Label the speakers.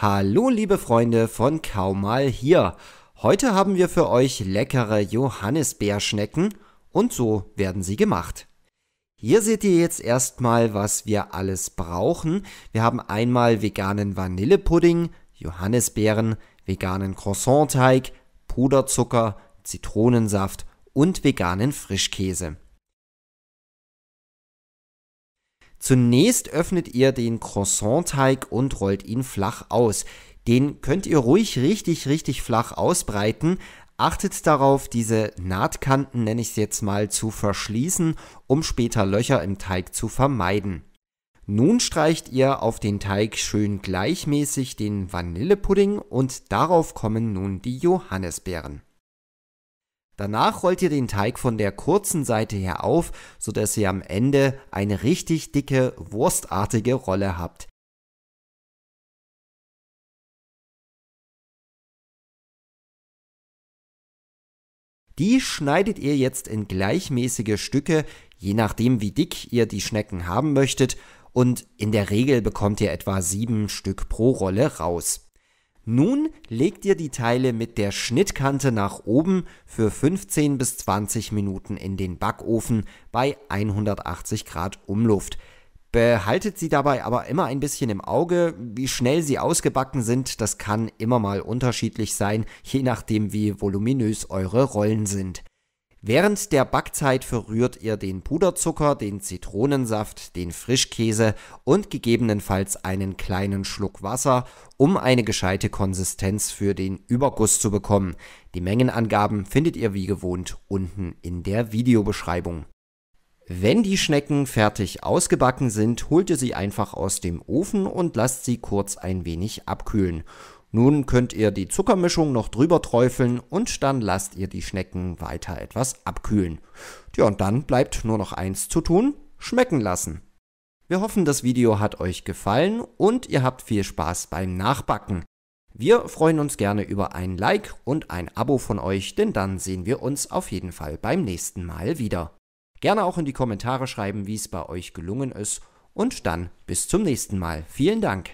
Speaker 1: Hallo liebe Freunde von Kaumal hier. Heute haben wir für euch leckere Johannisbeerschnecken und so werden sie gemacht. Hier seht ihr jetzt erstmal, was wir alles brauchen. Wir haben einmal veganen Vanillepudding, Johannisbeeren, veganen Croissantteig, Puderzucker, Zitronensaft und veganen Frischkäse. Zunächst öffnet ihr den Croissant-Teig und rollt ihn flach aus. Den könnt ihr ruhig richtig, richtig flach ausbreiten. Achtet darauf, diese Nahtkanten, nenne ich es jetzt mal, zu verschließen, um später Löcher im Teig zu vermeiden. Nun streicht ihr auf den Teig schön gleichmäßig den Vanillepudding und darauf kommen nun die Johannisbeeren. Danach rollt ihr den Teig von der kurzen Seite her auf, so dass ihr am Ende eine richtig dicke, wurstartige Rolle habt. Die schneidet ihr jetzt in gleichmäßige Stücke, je nachdem wie dick ihr die Schnecken haben möchtet, und in der Regel bekommt ihr etwa sieben Stück pro Rolle raus. Nun legt ihr die Teile mit der Schnittkante nach oben für 15 bis 20 Minuten in den Backofen bei 180 Grad Umluft. Behaltet sie dabei aber immer ein bisschen im Auge, wie schnell sie ausgebacken sind, das kann immer mal unterschiedlich sein, je nachdem wie voluminös eure Rollen sind. Während der Backzeit verrührt ihr den Puderzucker, den Zitronensaft, den Frischkäse und gegebenenfalls einen kleinen Schluck Wasser, um eine gescheite Konsistenz für den Überguss zu bekommen. Die Mengenangaben findet ihr wie gewohnt unten in der Videobeschreibung. Wenn die Schnecken fertig ausgebacken sind, holt ihr sie einfach aus dem Ofen und lasst sie kurz ein wenig abkühlen. Nun könnt ihr die Zuckermischung noch drüber träufeln und dann lasst ihr die Schnecken weiter etwas abkühlen. Tja, und dann bleibt nur noch eins zu tun, schmecken lassen. Wir hoffen, das Video hat euch gefallen und ihr habt viel Spaß beim Nachbacken. Wir freuen uns gerne über ein Like und ein Abo von euch, denn dann sehen wir uns auf jeden Fall beim nächsten Mal wieder. Gerne auch in die Kommentare schreiben, wie es bei euch gelungen ist und dann bis zum nächsten Mal. Vielen Dank.